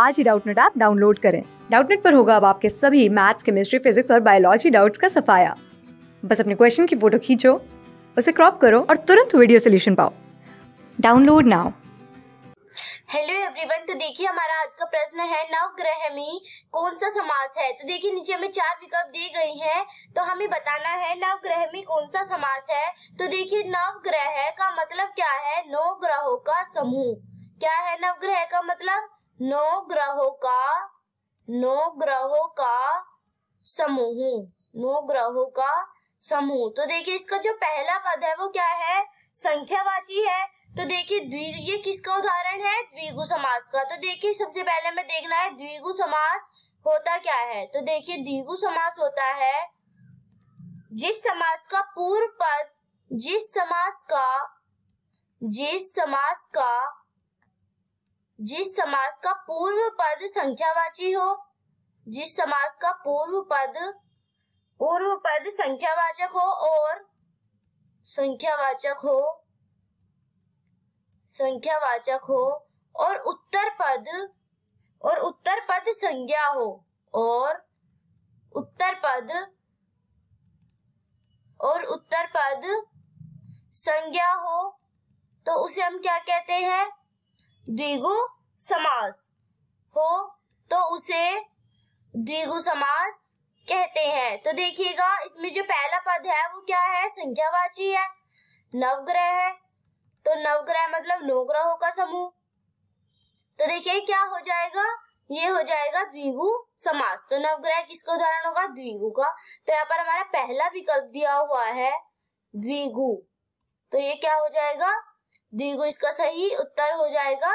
आज ही Doubtnut app download करें डाउटनेट पर होगा अब आपके सभी मैथ्स केमिस्ट्री फिजिक्स और बायोलॉजी डाउट्स का सफाया बस अपने क्वेश्चन की फोटो खींचो उसे क्रॉप करो और तुरंत वीडियो सोल्यूशन पाओ डाउनलोड नाउ हेलो एवरीवन तो देखिए हमारा आज का प्रश्न है नवग्रह में कौन सा समास है तो देखिए नीचे हमें चार विकल्प दी गई हैं तो हमें बताना है नवग्रह में कौन सा समास है तो देखिए नवग्रह का मतलब क्या है नौ ग्रहों का समूह क्या है नवग्रह का मतलब नौ ग्रहों का नौ ग्रहों का समूह नौ ग्रहों का समूह तो देखिए इसका जो पहला पद है वो क्या है संख्यावाची है तो देखिए द्वि ये किसका उदाहरण है द्विगु समास का तो देखिए सबसे पहले हमें देखना है द्विगु समास होता क्या है तो देखिए द्विगु समास होता है जिस समास का पूर्व पद जिस समास का जिस समास का जिस समास का पूर्व पद संख्यावाची हो जिस समास का पूर्व पद पूर्व पद संख्यावाचक हो और संख्यावाचक हो संख्यावाचक हो और उत्तर पद और उत्तर पद संज्ञा हो और उत्तर पद और उत्तर पद संज्ञा हो तो उसे हम क्या कहते हैं द्विगु समास हो तो उसे द्विगु समास कहते हैं तो देखिएगा इसमें जो पहला पद है वो क्या है संख्यावाची है नवग्रह है तो नवग्रह मतलब नौ ग्रहों का समूह तो देखिए क्या हो जाएगा ये हो जाएगा द्विगु समास तो नवग्रह किसका उदाहरण होगा द्विगु का तो यहाँ पर हमारा पहला विकल्प दिया हुआ है द्विगु तो ये क्या हो जाएगा द्विगु इसका सही उत्तर हो जाएगा